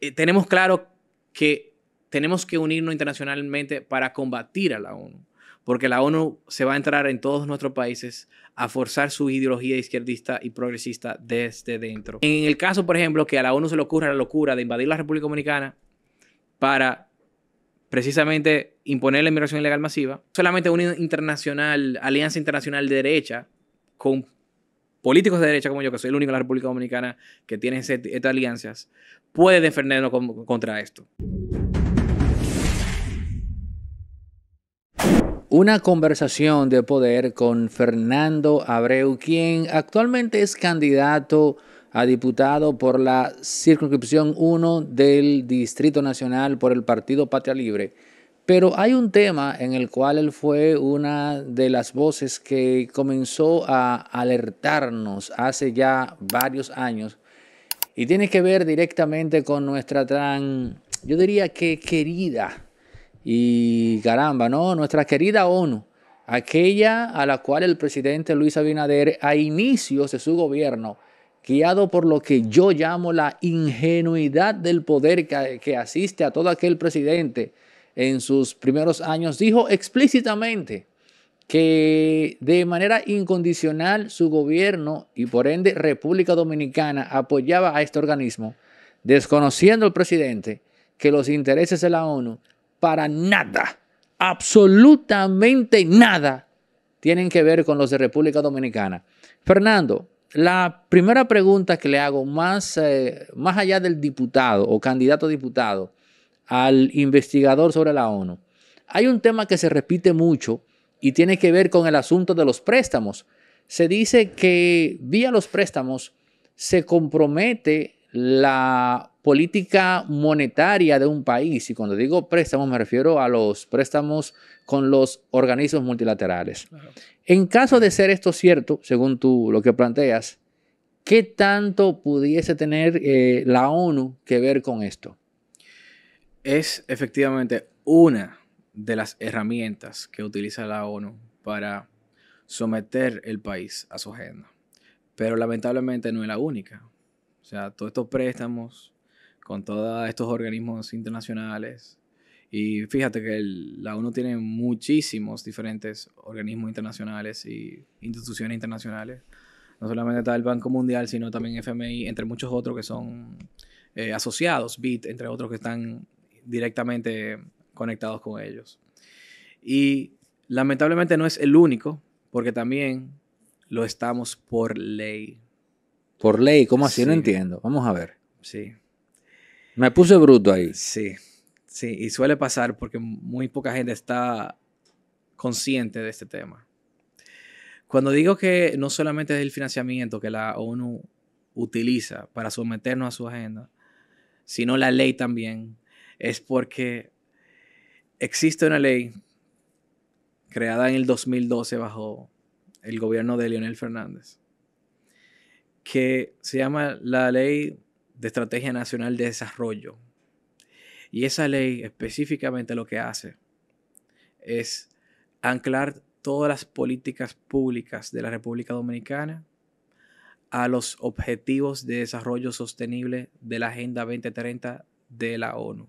Eh, tenemos claro que tenemos que unirnos internacionalmente para combatir a la ONU, porque la ONU se va a entrar en todos nuestros países a forzar su ideología izquierdista y progresista desde dentro. En el caso, por ejemplo, que a la ONU se le ocurra la locura de invadir la República Dominicana para precisamente imponer la inmigración ilegal masiva, solamente una internacional, alianza internacional de derecha con políticos de derecha como yo, que soy el único en la República Dominicana que tiene estas alianzas, puede defendernos contra esto. Una conversación de poder con Fernando Abreu, quien actualmente es candidato a diputado por la circunscripción 1 del Distrito Nacional por el Partido Patria Libre. Pero hay un tema en el cual él fue una de las voces que comenzó a alertarnos hace ya varios años y tiene que ver directamente con nuestra tan, yo diría que querida y caramba, ¿no? Nuestra querida ONU, aquella a la cual el presidente Luis Abinader a inicios de su gobierno, guiado por lo que yo llamo la ingenuidad del poder que, que asiste a todo aquel presidente en sus primeros años, dijo explícitamente que de manera incondicional su gobierno y por ende República Dominicana apoyaba a este organismo, desconociendo el presidente que los intereses de la ONU para nada, absolutamente nada, tienen que ver con los de República Dominicana. Fernando, la primera pregunta que le hago, más, eh, más allá del diputado o candidato a diputado, al investigador sobre la ONU, hay un tema que se repite mucho y tiene que ver con el asunto de los préstamos. Se dice que vía los préstamos se compromete la política monetaria de un país. Y cuando digo préstamos me refiero a los préstamos con los organismos multilaterales. En caso de ser esto cierto, según tú lo que planteas, ¿qué tanto pudiese tener eh, la ONU que ver con esto? Es efectivamente una de las herramientas que utiliza la ONU para someter el país a su agenda. Pero lamentablemente no es la única. O sea, todos estos préstamos con todos estos organismos internacionales. Y fíjate que la ONU tiene muchísimos diferentes organismos internacionales y instituciones internacionales. No solamente está el Banco Mundial, sino también FMI, entre muchos otros que son eh, asociados, BIT, entre otros que están directamente conectados con ellos. Y lamentablemente no es el único, porque también lo estamos por ley. Por ley, ¿cómo así? No entiendo. Vamos a ver. Sí. Me puse bruto ahí. Sí, sí, y suele pasar porque muy poca gente está consciente de este tema. Cuando digo que no solamente es el financiamiento que la ONU utiliza para someternos a su agenda, sino la ley también, es porque existe una ley creada en el 2012 bajo el gobierno de Leonel Fernández que se llama la Ley de Estrategia Nacional de Desarrollo. Y esa ley específicamente lo que hace es anclar todas las políticas públicas de la República Dominicana a los objetivos de desarrollo sostenible de la Agenda 2030 de la ONU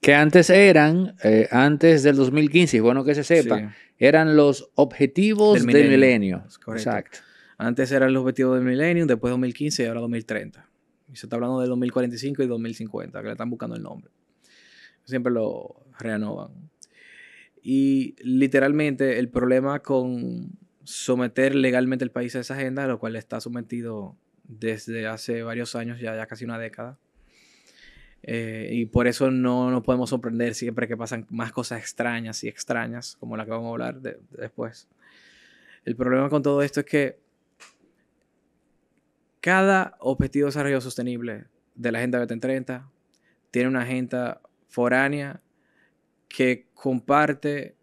que antes eran, eh, antes del 2015, bueno que se sepa, eran los objetivos del milenio. Exacto. Antes eran los objetivos del milenio, después 2015 y ahora 2030. Y se está hablando del 2045 y 2050, que le están buscando el nombre. Siempre lo renovan. Y literalmente el problema con someter legalmente el país a esa agenda, a lo cual está sometido desde hace varios años, ya casi una década, eh, y por eso no nos podemos sorprender siempre que pasan más cosas extrañas y extrañas, como la que vamos a hablar después. El problema con todo esto es que cada objetivo de desarrollo sostenible de la Agenda 2030 tiene una agenda foránea que comparte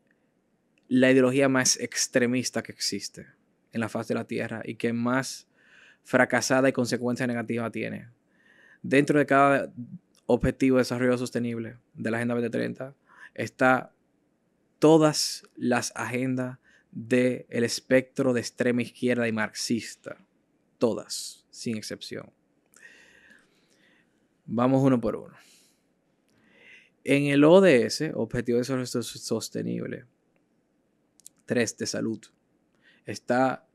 la ideología más extremista que existe en la faz de la Tierra y que más fracasada y consecuencia negativa tiene. Dentro de cada Objetivo de Desarrollo Sostenible de la Agenda 2030 está todas las agendas del espectro de extrema izquierda y marxista. Todas, sin excepción. Vamos uno por uno. En el ODS, Objetivo de Desarrollo Sostenible 3 de Salud, está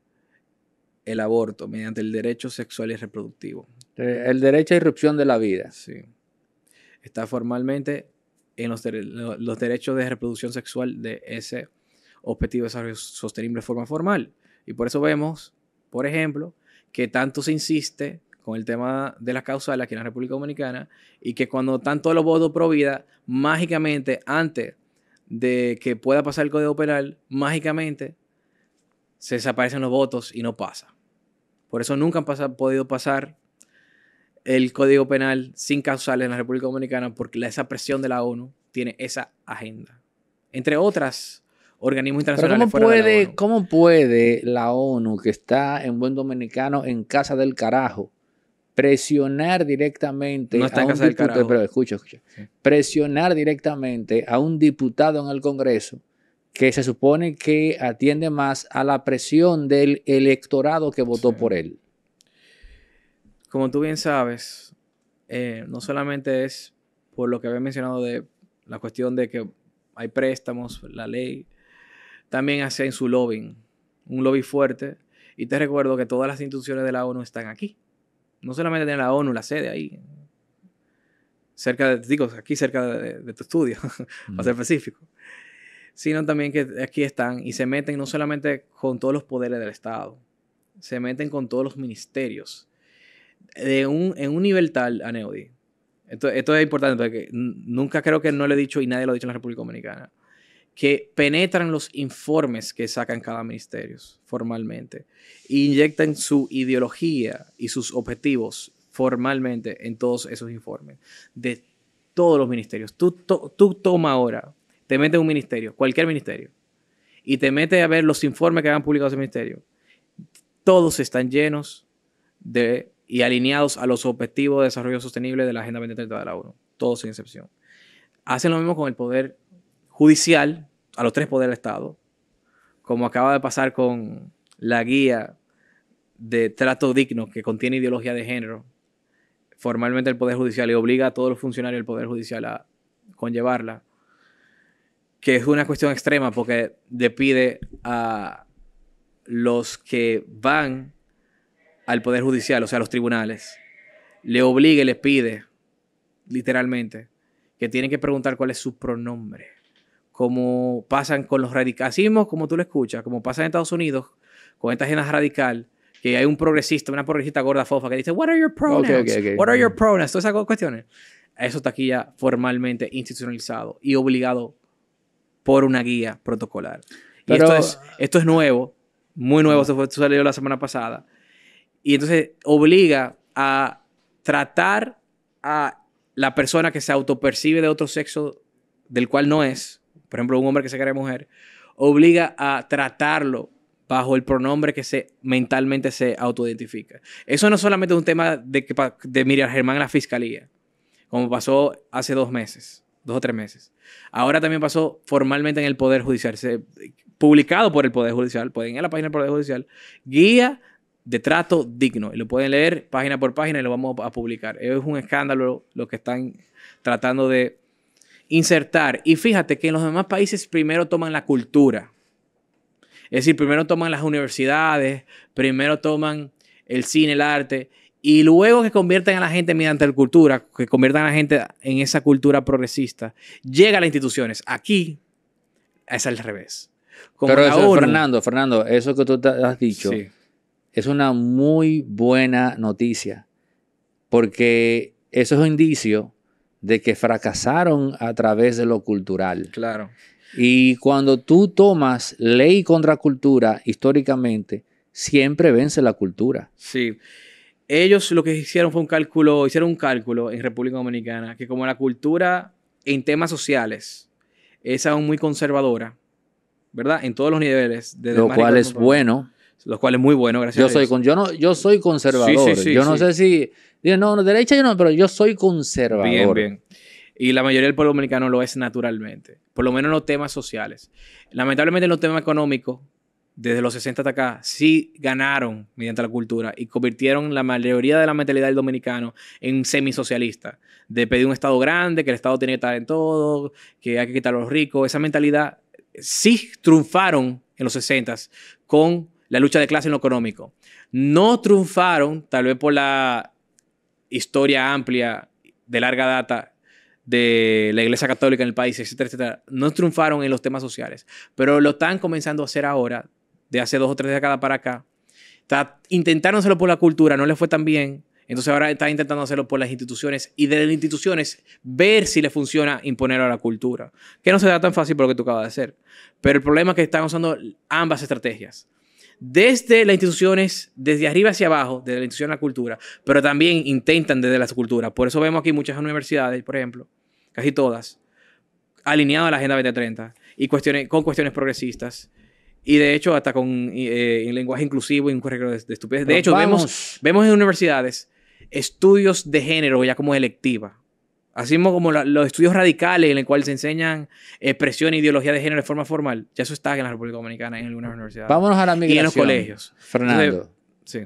el aborto mediante el derecho sexual y reproductivo. Eh, el derecho a irrupción de la vida. Sí está formalmente en los, derechos de reproducción sexual de ese objetivo de desarrollo sostenible de forma formal. Y por eso vemos, por ejemplo, que tanto se insiste con el tema de las causales aquí en la República Dominicana y que cuando tanto los votos pro mágicamente, antes de que pueda pasar el Código Penal, mágicamente se desaparecen los votos y no pasa. Por eso nunca han podido pasar el Código Penal sin causales en la República Dominicana porque esa presión de la ONU tiene esa agenda. Entre otras organismos internacionales. ¿cómo, puede, la ONU? que está en buen dominicano en casa del carajo, presionar directamente a un diputado, presionar directamente a un diputado en el Congreso que se supone que atiende más a la presión del electorado que votó por él como tú bien sabes, eh, no solamente es por lo que había mencionado de la cuestión de que hay préstamos, la ley, también hacen su lobbying, un lobby fuerte. Y te recuerdo que todas las instituciones de la ONU están aquí. No solamente tiene la ONU la sede ahí, cerca de, digo, aquí cerca de, tu estudio, para ser específico, sino también que aquí están y se meten no solamente con todos los poderes del Estado, se meten con todos los ministerios, de un, en un nivel tal a Neudi. Esto, esto es importante porque nunca creo que no lo he dicho y nadie lo ha dicho en la República Dominicana. Que penetran los informes que sacan cada ministerio formalmente. inyectan su ideología y sus objetivos formalmente en todos esos informes. De todos los ministerios. Tú, tú toma ahora, te metes un ministerio, cualquier ministerio, y te metes a ver los informes que han publicado ese ministerio. Todos están llenos de y alineados a los objetivos de desarrollo sostenible de la Agenda 2030 de la ONU, todos sin excepción. Hacen lo mismo con el poder judicial, a los tres poderes del Estado, como acaba de pasar con la guía de trato digno que contiene ideología de género, formalmente el Poder Judicial y obliga a todos los funcionarios del Poder Judicial a conllevarla, que es una cuestión extrema porque le pide a los que van al Poder Judicial, o sea, a los tribunales, le obligue le pide, literalmente, que tienen que preguntar cuál es su pronombre. Como pasan con los radicalismos, como tú lo escuchas, como pasa en Estados Unidos, con esta agenda radical, que hay un progresista, una progresista gorda fofa que dice, What are your pronouns? What are your pronouns? Todas esas cuestiones. Eso está aquí ya formalmente institucionalizado y obligado por una guía protocolar. y esto es, nuevo, muy nuevo, fue, esto salió la semana pasada. Y entonces obliga a tratar a la persona que se autopercibe de otro sexo del cual no es, por ejemplo, un hombre que se cree mujer, obliga a tratarlo bajo el pronombre que se mentalmente se autoidentifica. Eso no solamente es un tema de, Miriam Germán en la fiscalía, como pasó hace dos meses, dos o tres meses. Ahora también pasó formalmente en el Poder Judicial, publicado por el Poder Judicial, pueden ir a la página del Poder Judicial, guía de trato digno. Y lo pueden leer página por página y lo vamos a publicar. Es un escándalo lo que están tratando de insertar. Y fíjate que en los demás países primero toman la cultura. Es decir, primero toman las universidades, primero toman el cine, el arte, y luego que convierten a la gente mediante la cultura, que conviertan a la gente en esa cultura progresista, llega a las instituciones. Aquí es al revés. Pero eso, Fernando, Fernando, eso que tú has dicho. Sí es una muy buena noticia, porque eso es un indicio de que fracasaron a través de lo cultural. Claro. Y cuando tú tomas ley contra cultura históricamente, siempre vence la cultura. Sí. Ellos lo que hicieron fue un cálculo, hicieron un cálculo en República Dominicana, que como la cultura en temas sociales es aún muy conservadora, ¿verdad? En todos los niveles. Desde lo cual es bueno lo cual es muy bueno, gracias yo soy Con, yo, no, yo soy conservador. yo no sé si. No, no, derecha yo no, pero yo soy conservador. Bien, bien. Y la mayoría del pueblo dominicano lo es naturalmente, por lo menos en los temas sociales. Lamentablemente en los temas económicos, desde los 60 hasta acá, sí ganaron mediante la cultura y convirtieron la mayoría de la mentalidad del dominicano en semisocialista, de pedir un Estado grande, que el Estado tiene que estar en todo, que hay que quitar a los ricos. Esa mentalidad sí triunfaron en los 60 con la lucha de clase en lo económico. No triunfaron, tal vez por la historia amplia de larga data de la Iglesia Católica en el país, etcétera, etcétera, no triunfaron en los temas sociales, pero lo están comenzando a hacer ahora, de hace dos o tres décadas para acá. Está, intentaron hacerlo por la cultura, no les fue tan bien, entonces ahora está intentando hacerlo por las instituciones y de las instituciones ver si le funciona imponer a la cultura, que no se da tan fácil por lo que tú acabas de hacer. Pero el problema es que están usando ambas estrategias desde las instituciones, desde arriba hacia abajo, desde la institución a la cultura, pero también intentan desde las culturas. Por eso vemos aquí muchas universidades, por ejemplo, casi todas, alineadas a la Agenda 2030 y cuestiones, con cuestiones progresistas. Y de hecho, hasta con eh, lenguaje inclusivo y un currículo de, estupidez. De hecho, vemos, vemos en universidades estudios de género ya como electiva. Así mismo como los estudios radicales en los cuales se enseñan expresión eh, e ideología de género de forma formal, ya eso está en la República Dominicana en algunas universidades. Vámonos a la migración. Y en los colegios. Fernando. sí.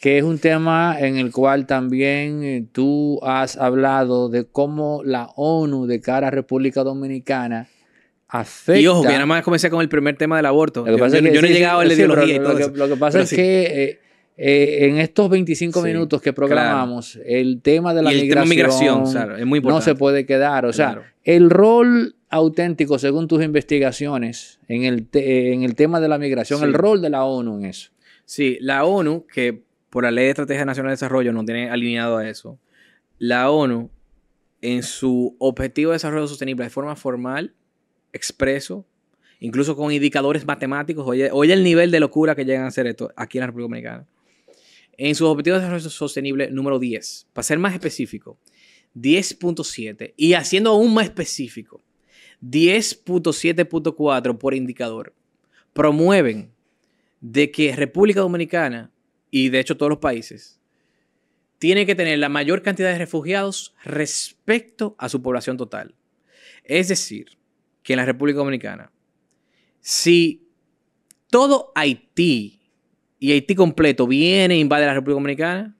Que es un tema en el cual también eh, tú has hablado de cómo la ONU de cara a República Dominicana afecta. Y ojo, que nada más comencé con el primer tema del aborto. Yo, no he llegado a la ideología. lo, que, pasa es que. Eh, eh, en estos 25 minutos que programamos, el tema de la migración, es muy no se puede quedar. O sea, el rol auténtico, según tus investigaciones, en el, eh, tema de la migración, el rol de la ONU en eso. Sí, la ONU, que por la Ley de Estrategia Nacional de Desarrollo no tiene alineado a eso, la ONU, en su objetivo de desarrollo sostenible de forma formal, expreso, incluso con indicadores matemáticos, oye, oye el nivel de locura que llegan a hacer esto aquí en la República Dominicana en sus objetivos de desarrollo sostenible número 10, para ser más específico, 10.7 y haciendo aún más específico, 10.7.4 por indicador, promueven de que República Dominicana y de hecho todos los países tiene que tener la mayor cantidad de refugiados respecto a su población total. Es decir, que en la República Dominicana, si todo Haití y Haití completo viene, e invade la República Dominicana,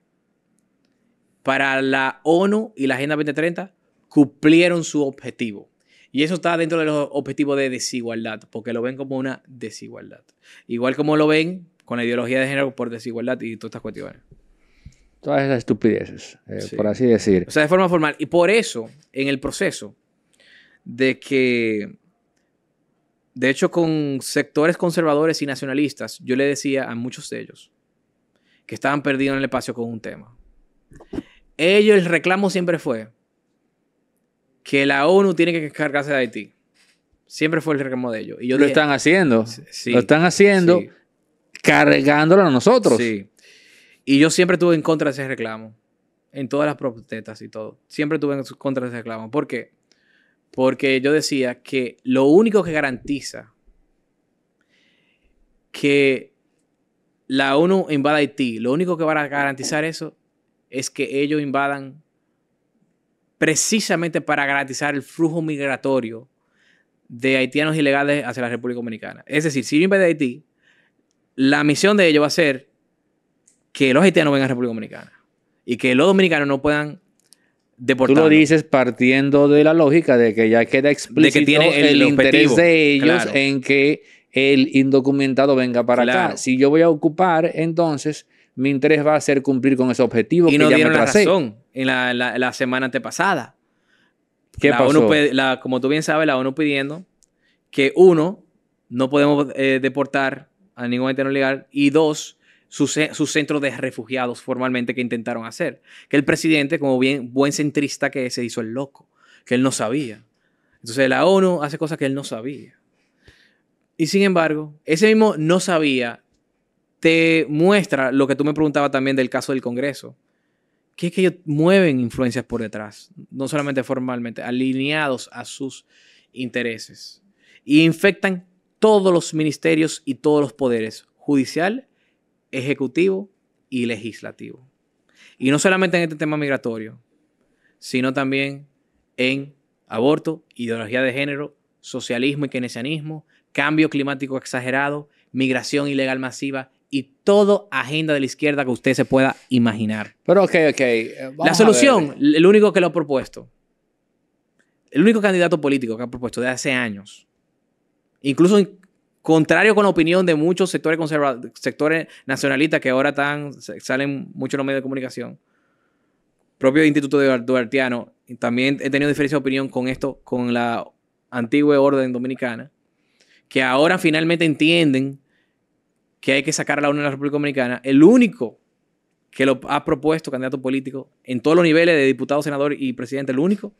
para la ONU y la Agenda 2030 cumplieron su objetivo. Y eso está dentro de los objetivos de desigualdad, porque lo ven como una desigualdad. Igual como lo ven con la ideología de género por desigualdad y todas estas cuestiones. Todas esas estupideces, eh, por así decir. O sea, de forma formal. Y por eso, en el proceso de que de hecho, con sectores conservadores y nacionalistas, yo le decía a muchos de ellos que estaban perdidos en el espacio con un tema. Ellos, el reclamo siempre fue que la ONU tiene que cargarse de Haití. Siempre fue el reclamo de ellos. Y lo están haciendo. lo están haciendo cargándolo a nosotros. Sí. Y yo siempre estuve en contra de ese reclamo. En todas las protestas y todo. Siempre estuve en contra de ese reclamo. ¿Por qué? Porque yo decía que lo único que garantiza que la ONU invada Haití, lo único que va a garantizar eso es que ellos invadan precisamente para garantizar el flujo migratorio de haitianos ilegales hacia la República Dominicana. Es decir, si yo invaden Haití, la misión de ellos va a ser que los haitianos vengan a la República Dominicana y que los dominicanos no puedan Tú lo dices partiendo de la lógica de que ya queda explícito tiene el, interés de ellos en que el indocumentado venga para acá. Si yo voy a ocupar, entonces mi interés va a ser cumplir con ese objetivo. Y que no ya dieron la razón en la, semana antepasada. ¿Qué la como tú bien sabes, la ONU pidiendo que uno, no podemos eh, deportar a ningún no legal y dos, sus, centros de refugiados formalmente que intentaron hacer. Que el presidente, como bien buen centrista que se hizo el loco, que él no sabía. Entonces la ONU hace cosas que él no sabía. Y sin embargo, ese mismo no sabía te muestra lo que tú me preguntabas también del caso del Congreso, que es que ellos mueven influencias por detrás, no solamente formalmente, alineados a sus intereses. Y infectan todos los ministerios y todos los poderes, judicial, ejecutivo y legislativo. Y no solamente en este tema migratorio, sino también en aborto, ideología de género, socialismo y keynesianismo, cambio climático exagerado, migración ilegal masiva y toda agenda de la izquierda que usted se pueda imaginar. Pero ok, ok. Eh, la solución, el único que lo ha propuesto, el único candidato político que ha propuesto de hace años, incluso contrario con la opinión de muchos sectores conservadores, sectores nacionalistas que ahora están, salen mucho en los medios de comunicación, propio Instituto de Duartiano, también he tenido diferencia de opinión con esto, con la antigua orden dominicana, que ahora finalmente entienden que hay que sacar a la Unión de la República Dominicana. El único que lo ha propuesto candidato político en todos los niveles de diputado, senador y presidente, el único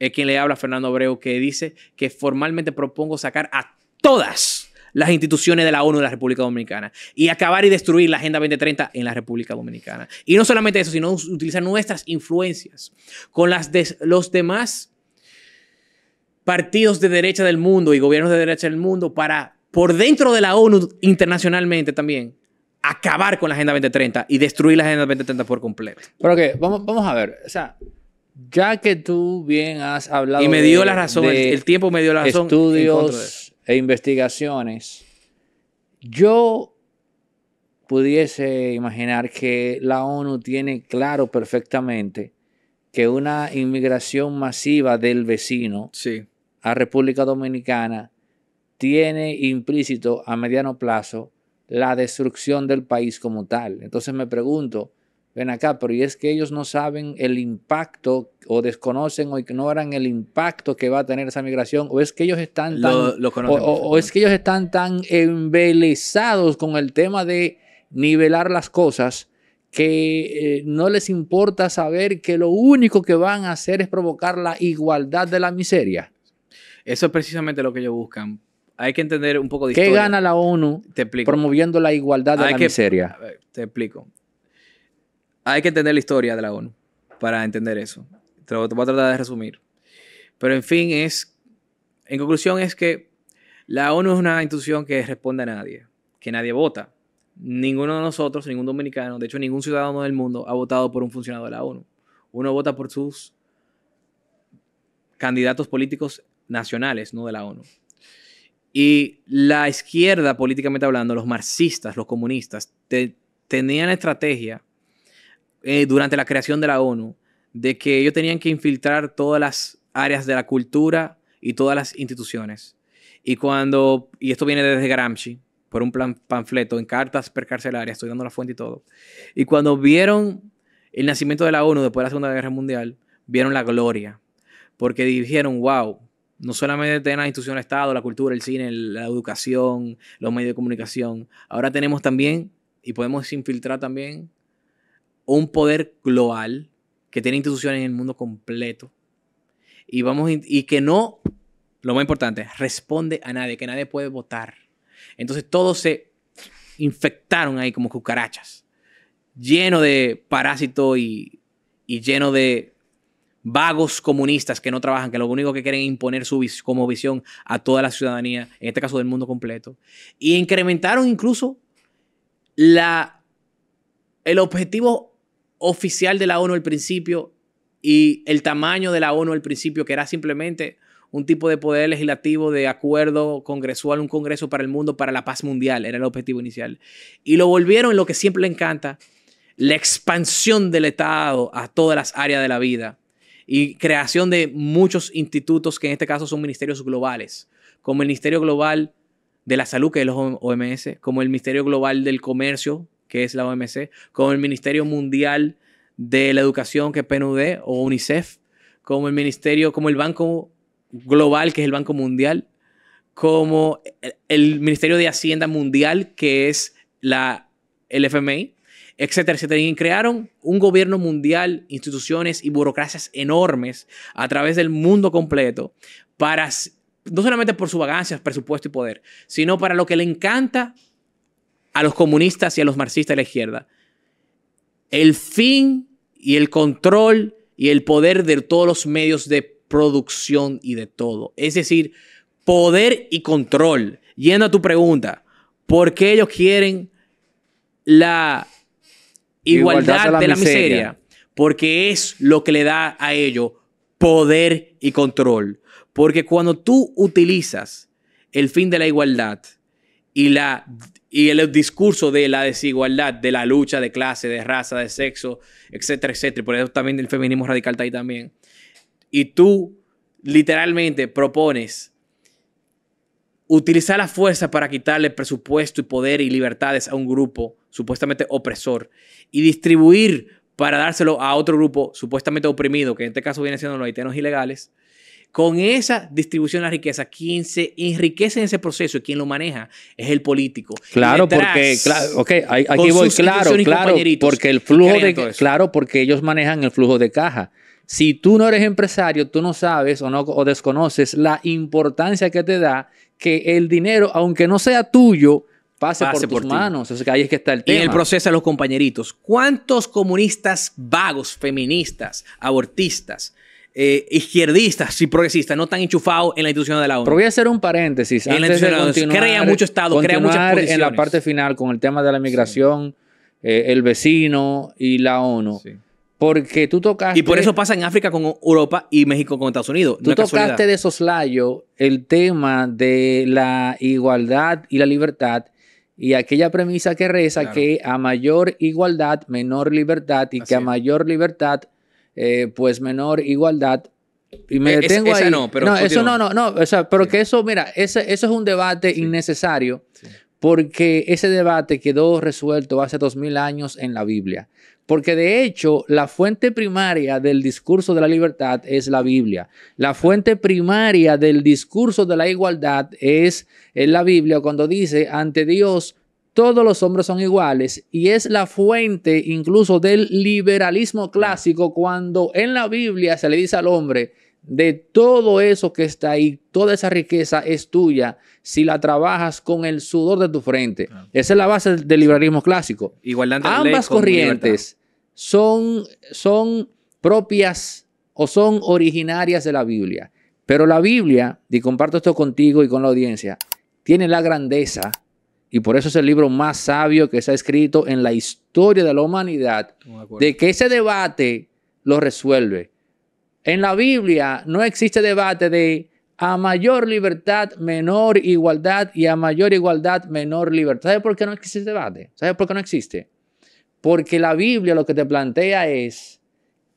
es quien le habla a Fernando Abreu, que dice que formalmente propongo sacar a todas las instituciones de la ONU de la República Dominicana y acabar y destruir la Agenda 2030 en la República Dominicana. Y no solamente eso, sino utilizar nuestras influencias con las de los demás partidos de derecha del mundo y gobiernos de derecha del mundo para, por dentro de la ONU internacionalmente también, acabar con la Agenda 2030 y destruir la Agenda 2030 por completo. Pero que, vamos, vamos a ver, o sea, ya que tú bien has hablado... Y me dio la razón, el, el, tiempo me dio la razón. Estudios e investigaciones, yo pudiese imaginar que la ONU tiene claro perfectamente que una inmigración masiva del vecino a República Dominicana tiene implícito a mediano plazo la destrucción del país como tal. Entonces me pregunto, ven acá, pero y es que ellos no saben el impacto o desconocen o ignoran el impacto que va a tener esa migración, o es que ellos están tan, o, es que ellos están tan embelezados con el tema de nivelar las cosas que eh, no les importa saber que lo único que van a hacer es provocar la igualdad de la miseria. Eso es precisamente lo que ellos buscan. Hay que entender un poco de ¿Qué gana la ONU promoviendo la igualdad de la miseria? Te explico hay que entender la historia de la ONU para entender eso. Te, lo, voy a tratar de resumir. Pero en fin, es, en conclusión es que la ONU es una institución que responde a nadie, que nadie vota. Ninguno de nosotros, ningún dominicano, de hecho ningún ciudadano del mundo ha votado por un funcionario de la ONU. Uno vota por sus candidatos políticos nacionales, no de la ONU. Y la izquierda, políticamente hablando, los marxistas, los comunistas, tenían estrategia eh, durante la creación de la ONU, de que ellos tenían que infiltrar todas las áreas de la cultura y todas las instituciones. Y cuando, y esto viene desde Gramsci, por un plan, panfleto en cartas percarcelarias, estoy dando la fuente y todo. Y cuando vieron el nacimiento de la ONU después de la Segunda Guerra Mundial, vieron la gloria, porque dijeron, wow, no solamente tenemos la institución del Estado, la cultura, el cine, la educación, los medios de comunicación, ahora tenemos también, y podemos infiltrar también un poder global que tiene instituciones en el mundo completo y, vamos, y que no, lo más importante, responde a nadie, que nadie puede votar. Entonces todos se infectaron ahí como cucarachas, lleno de parásitos y, lleno de vagos comunistas que no trabajan, que lo único que quieren es imponer su como visión a toda la ciudadanía, en este caso del mundo completo. Y incrementaron incluso la, el objetivo oficial de la ONU al principio y el tamaño de la ONU al principio, que era simplemente un tipo de poder legislativo de acuerdo congresual, un congreso para el mundo, para la paz mundial, era el objetivo inicial. Y lo volvieron en lo que siempre le encanta, la expansión del Estado a todas las áreas de la vida y creación de muchos institutos que en este caso son ministerios globales, como el Ministerio Global de la Salud, que es el OMS, como el Ministerio Global del Comercio, que es la OMC, como el Ministerio Mundial de la Educación, que es PNUD, o UNICEF, como el Ministerio, como el Banco Global, que es el Banco Mundial, como el Ministerio de Hacienda Mundial, que es la, el FMI, etcétera, etcétera. Y crearon un gobierno mundial, instituciones y burocracias enormes a través del mundo completo para, no solamente por sus vagancias, presupuesto y poder, sino para lo que le encanta a los comunistas y a los marxistas de la izquierda. El fin y el control y el poder de todos los medios de producción y de todo. Es decir, poder y control. Yendo a tu pregunta, ¿por qué ellos quieren la igualdad, de la, miseria? Porque es lo que le da a ellos poder y control. Porque cuando tú utilizas el fin de la igualdad y la y el discurso de la desigualdad, de la lucha de clase, de raza, de sexo, etcétera, etcétera. Por eso también el feminismo radical está ahí también. Y tú literalmente propones utilizar la fuerza para quitarle presupuesto y poder y libertades a un grupo supuestamente opresor y distribuir para dárselo a otro grupo supuestamente oprimido, que en este caso viene siendo los haitianos ilegales, con esa distribución de la riqueza, quien se enriquece en ese proceso y quien lo maneja es el político. Claro, porque, claro, aquí claro, claro, porque el flujo de, claro, porque ellos manejan el flujo de caja. Si tú no eres empresario, tú no sabes o, no, desconoces la importancia que te da que el dinero, aunque no sea tuyo, pase, por, tus manos. ahí es que está el en el proceso a los compañeritos, ¿cuántos comunistas vagos, feministas, abortistas, eh, izquierdistas y progresistas no tan enchufados en la institución de la ONU. Pero voy a hacer un paréntesis. En antes la de continuar, crea mucho Estado, crea muchas en la parte final con el tema de la migración, eh, el vecino y la ONU. Porque tú tocaste... Y por eso pasa en África con Europa y México con Estados Unidos. Tú tocaste de de soslayo el tema de la igualdad y la libertad y aquella premisa que reza que a mayor igualdad, menor libertad y que a mayor libertad, eh, pues menor igualdad. Y me e-, detengo ahí. no, pero no, eso no, no, no, o sea, pero que eso, mira, ese, eso es un debate innecesario porque ese debate quedó resuelto hace dos mil años en la Biblia. Porque de hecho, la fuente primaria del discurso de la libertad es la Biblia. La fuente primaria del discurso de la igualdad es en la Biblia cuando dice, ante Dios todos los hombres son iguales y es la fuente incluso del liberalismo clásico cuando en la Biblia se le dice al hombre, de todo eso que está ahí, toda esa riqueza es tuya si la trabajas con el sudor de tu frente. Esa es la base del liberalismo clásico. Igualdad Ambas corrientes son, son propias o son originarias de la Biblia. Pero la Biblia, y comparto esto contigo y con la audiencia, tiene la grandeza y por eso es el libro más sabio que se ha escrito en la historia de la humanidad, de que ese debate lo resuelve. En la Biblia no existe debate de a mayor libertad, menor igualdad y a mayor igualdad, menor libertad. ¿Sabe por qué no existe debate? ¿Sabes por qué no existe? Porque la Biblia lo que te plantea es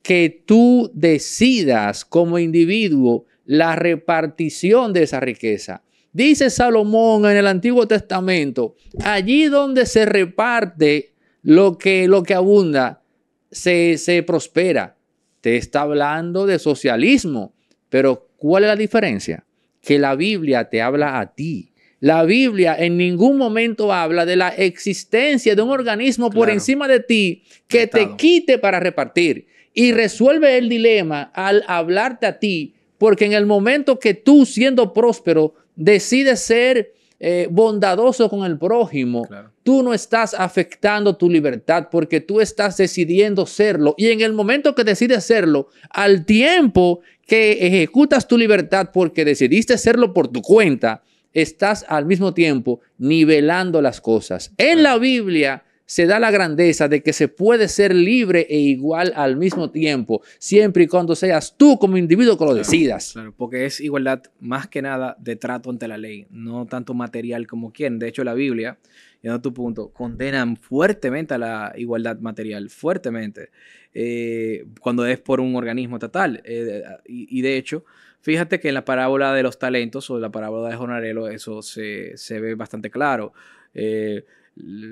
que tú decidas como individuo la repartición de esa riqueza. Dice Salomón en el Antiguo Testamento, allí donde se reparte lo que, lo que abunda, se, prospera. Te está hablando de socialismo, pero ¿cuál es la diferencia? Que la Biblia te habla a ti. La Biblia en ningún momento habla de la existencia de un organismo por encima de ti que te quite para repartir y resuelve el dilema al hablarte a ti porque en el momento que tú, siendo próspero, decides ser eh, bondadoso con el prójimo, tú no estás afectando tu libertad porque tú estás decidiendo serlo. Y en el momento que decides serlo, al tiempo que ejecutas tu libertad porque decidiste serlo por tu cuenta, estás al mismo tiempo nivelando las cosas. En la Biblia se da la grandeza de que se puede ser libre e igual al mismo tiempo, siempre y cuando seas tú como individuo que lo decidas. porque es igualdad más que nada de trato ante la ley, no tanto material como quien. De hecho, la Biblia, y a tu punto, condenan fuertemente a la igualdad material, fuertemente, eh, cuando es por un organismo estatal. Eh, y, de hecho, Fíjate que en la parábola de los talentos o la parábola de Jonarelo eso se, se ve bastante claro. Eh,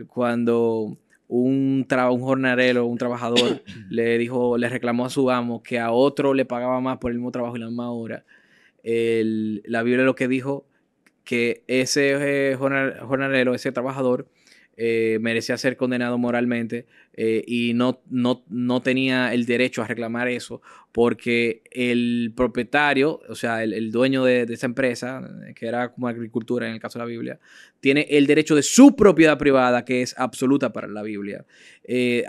cuando un, tra un jornalero, un trabajador, le dijo, le reclamó a su amo que a otro le pagaba más por el mismo trabajo y la misma hora. la Biblia lo que dijo que ese eh, jornalero, ese trabajador, eh, merecía ser condenado moralmente eh, y no, no, no, tenía el derecho a reclamar eso porque el propietario, o sea, el, dueño de, esa empresa, eh, que era como agricultura en el caso de la Biblia, tiene el derecho de su propiedad privada que es absoluta para la Biblia.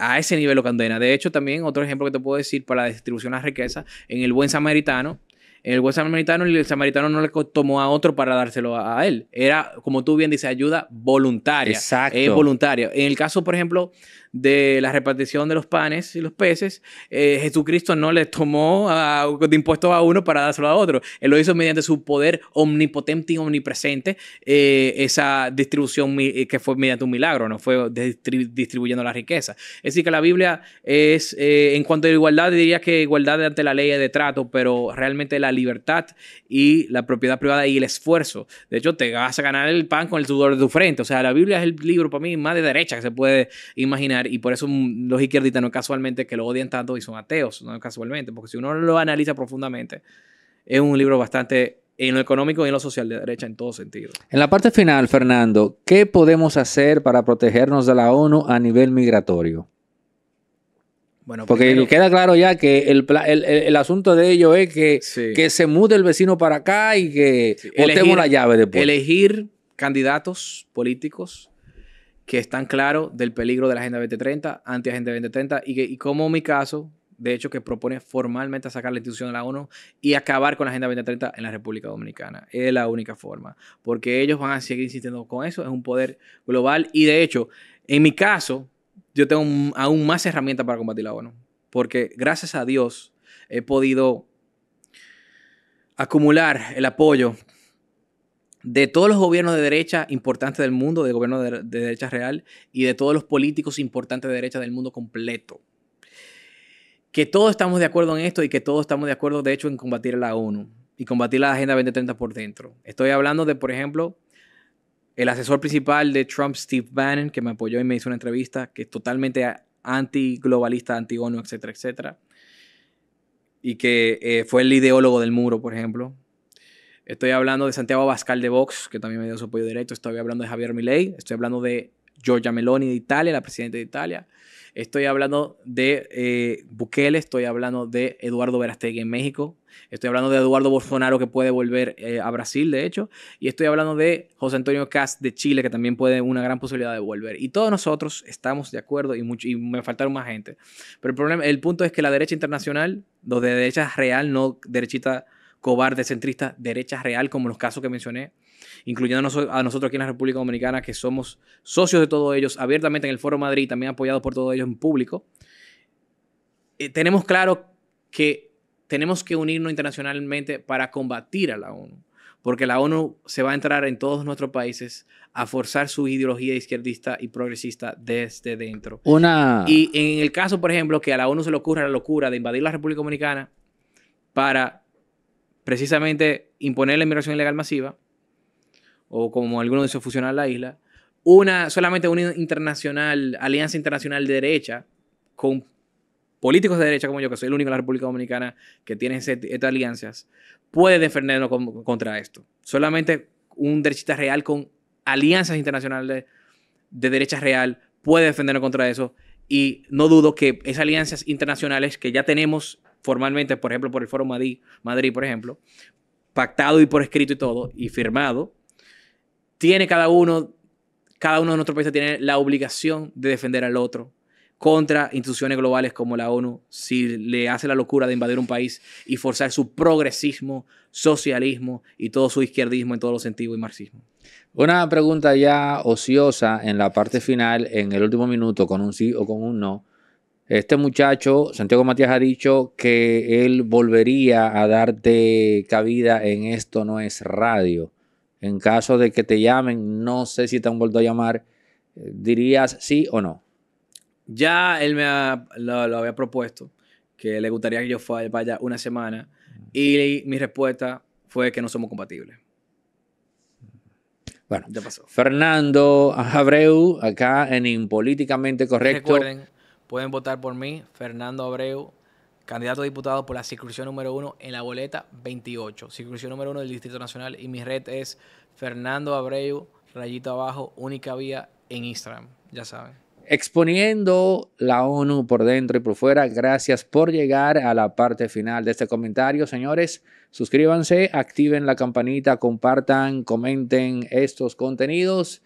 a ese nivel lo condena. De hecho, también otro ejemplo que te puedo decir para la distribución de la riqueza, en el buen samaritano, el buen samaritano y el samaritano no le tomó a otro para dárselo a, él. Era, como tú bien dices, ayuda voluntaria. Exacto. Es voluntaria. En el caso, por ejemplo, de la repartición de los panes y los peces, eh, Jesucristo no le tomó a, de impuestos a uno para dárselo a otro. Él lo hizo mediante su poder omnipotente y omnipresente, eh, esa distribución eh, que fue mediante un milagro, no fue distribuyendo la riqueza. Es decir, que la Biblia es, en cuanto a igualdad, diría que igualdad ante la ley de trato, pero realmente la libertad y la propiedad privada y el esfuerzo. De hecho, te vas a ganar el pan con el sudor de tu frente. O sea, la Biblia es el libro para mí más de derecha que se puede imaginar y por eso mm, los izquierdistas no es casualmente que lo odian tanto y son ateos, no es casualmente, porque si uno lo analiza profundamente, es un libro bastante en lo económico y en lo social de derecha en todo sentido. En la parte final, Fernando, ¿qué podemos hacer para protegernos de la ONU a nivel migratorio? Bueno, Porque queda claro ya que el, el, asunto de ello es que, que, se mude el vecino para acá y que sí. la llave después. Elegir candidatos políticos que están claros del peligro de la Agenda 2030, anti-Agenda 2030, y, como mi caso, de hecho, que propone formalmente sacar la institución de la ONU y acabar con la Agenda 2030 en la República Dominicana. Es la única forma, porque ellos van a seguir insistiendo con eso, es un poder global y de hecho, en mi caso, yo tengo aún más herramientas para combatir la ONU, porque gracias a Dios he podido acumular el apoyo de todos los gobiernos de derecha importantes del mundo, de gobierno de, derecha real, y de todos los políticos importantes de derecha del mundo completo. Que todos estamos de acuerdo en esto y que todos estamos de acuerdo, de hecho, en combatir la ONU y combatir la Agenda 2030 por dentro. Estoy hablando de, por ejemplo, el asesor principal de Trump, Steve Bannon, que me apoyó y me hizo una entrevista, que es totalmente antiglobalista, anti-ONU, etcétera, etcétera. Y que eh, fue el ideólogo del muro, por ejemplo Estoy hablando de Santiago Abascal de Vox, que también me dio su apoyo directo. Estoy hablando de Javier Milei. Estoy hablando de Giorgia Meloni de Italia, la presidenta de Italia. Estoy hablando de eh, Bukele, estoy hablando de Eduardo Verastegui en México, estoy hablando de Eduardo Bolsonaro que puede volver eh, a Brasil, de hecho, y estoy hablando de José Antonio Cast de Chile que también puede una gran posibilidad de volver. Y todos nosotros estamos de acuerdo y, mucho, y me faltaron más gente. Pero el, problema, el punto es que la derecha internacional, donde de derecha real, no derechita cobarde, centrista, derecha real, como los casos que mencioné, incluyendo a nosotros aquí en la República Dominicana, que somos socios de todos ellos, abiertamente en el Foro Madrid, también apoyados por todos ellos en público, eh, tenemos claro que tenemos que unirnos internacionalmente para combatir a la ONU, porque la ONU se va a entrar en todos nuestros países a forzar su ideología izquierdista y progresista desde dentro. Una... Y en el caso, por ejemplo, que a la ONU se le ocurra la locura de invadir la República Dominicana para precisamente imponer la inmigración ilegal masiva, o como algunos dicen, fusionar la isla, una, solamente una internacional, alianza internacional de derecha con políticos de derecha como yo, que soy el único en la República Dominicana que tiene estas alianzas, puede defendernos contra esto. Solamente un derechista real con alianzas internacionales de, de derecha real puede defendernos contra eso. Y no dudo que esas alianzas internacionales que ya tenemos formalmente, por ejemplo, por el Foro Madrid, por ejemplo, pactado y por escrito y todo, y firmado, tiene cada uno, cada uno de nuestros países tiene la obligación de defender al otro contra instituciones globales como la ONU, si le hace la locura de invadir un país y forzar su progresismo, socialismo y todo su izquierdismo en todos los sentidos y marxismo. Una pregunta ya ociosa en la parte final, en el último minuto, con un sí o con un no. Este muchacho, Santiago Matías, ha dicho que él volvería a darte cabida en Esto No es Radio. En caso de que te llamen, no sé si te han vuelto a llamar, ¿dirías sí o no? Ya él me lo, había propuesto, que le gustaría que yo fuera para una semana, y mi respuesta fue que no somos compatibles. Bueno, ya pasó. Fernando Abreu, acá en Impolíticamente Correcto. Pueden votar por mí, Fernando Abreu, candidato a diputado por la circunscripción número uno en la boleta 28, circunscripción número uno del Distrito Nacional. Y mi red es Fernando Abreu, rayito abajo, única vía en Instagram, ya saben. Exponiendo la ONU por dentro y por fuera, gracias por llegar a la parte final de este comentario. Señores, suscríbanse, activen la campanita, compartan, comenten estos contenidos.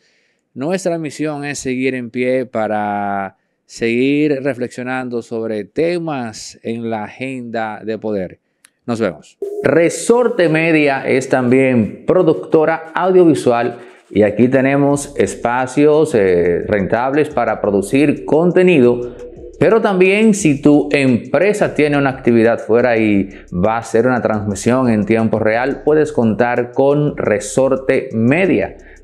Nuestra misión es seguir en pie para seguir reflexionando sobre temas en la agenda de poder. Nos vemos. Resorte Media es también productora audiovisual y aquí tenemos espacios eh, rentables para producir contenido. Pero también si tu empresa tiene una actividad fuera y va a hacer una transmisión en tiempo real, puedes contar con Resorte Media.